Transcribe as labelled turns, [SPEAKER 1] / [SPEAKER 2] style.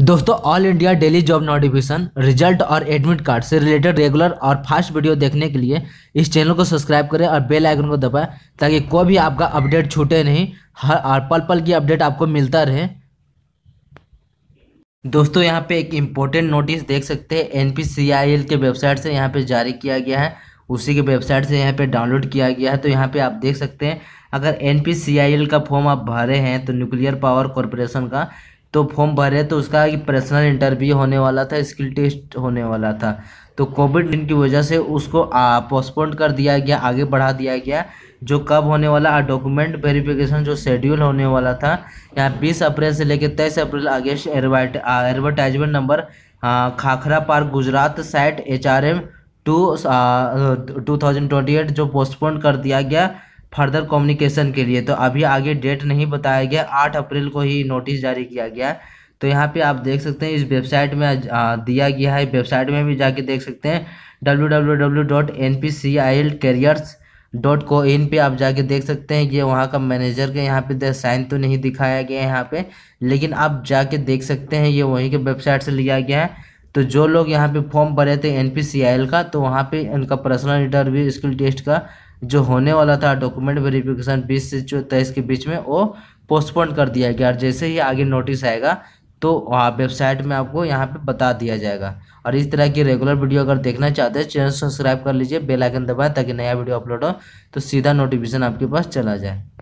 [SPEAKER 1] दोस्तों all India daily job notification result और admit card से रिलेटेड रेगुलर और फास्ट वीडियो देखने के लिए इस चैनल को सब्सक्राइब करें और बेल आइकन को दबाएं ताकि कोई भी आपका अपडेट छूटे नहीं हर और पल पल की अपडेट आपको मिलता रहे दोस्तों यहाँ पे एक इम्पोर्टेंट नोटिस देख सकते हैं एन पी के वेबसाइट से यहाँ पर जारी किया गया है उसी के वेबसाइट से यहाँ पे डाउनलोड किया गया है तो यहाँ पर आप देख सकते हैं अगर एन का फॉर्म आप भरे हैं तो न्यूक्लियर पावर कॉरपोरेशन का तो फॉर्म भरे तो उसका कि पर्सनल इंटरव्यू होने वाला था स्किल टेस्ट होने वाला था तो कोविड की वजह से उसको पोस्टपोन कर दिया गया आगे बढ़ा दिया गया जो कब होने वाला डॉक्यूमेंट वेरिफिकेशन जो शेड्यूल होने वाला था यहाँ बीस अप्रैल से लेकर तेईस अप्रैल आगे advertisement number Kakrapar Gujarat site H R M two two thousand twenty eight जो पोस्टपोन कर दिया गया फर्दर कम्युनिकेशन के लिए तो अभी आगे डेट नहीं बताया गया आठ अप्रैल को ही नोटिस जारी किया गया है तो यहाँ पे आप देख सकते हैं इस वेबसाइट में दिया गया है वेबसाइट में भी जाके देख सकते हैं W W W dot N P C I L careers dot co in पर आप जाके देख सकते हैं ये वहाँ का मैनेजर के यहाँ पे साइन तो नहीं दिखाया गया है यहाँ पर लेकिन आप जाके देख सकते हैं ये वहीं के वेबसाइट से लिया गया है तो जो लोग यहाँ पे फॉर्म भरे थे एन का तो वहाँ पे उनका पर्सनल इंटरव्यू स्किल टेस्ट का जो होने वाला था डॉक्यूमेंट वेरिफिकेशन बीस से तेईस के बीच में वो पोस्टपोन कर दिया गया और जैसे ही आगे नोटिस आएगा तो वहाँ वेबसाइट में आपको यहाँ पे बता दिया जाएगा और इस तरह की रेगुलर वीडियो अगर देखना चाहते हैं चैनल सब्सक्राइब कर लीजिए बेल आइकन दबाएं ताकि नया वीडियो अपलोड हो तो सीधा नोटिफिकेशन आपके पास चला जाए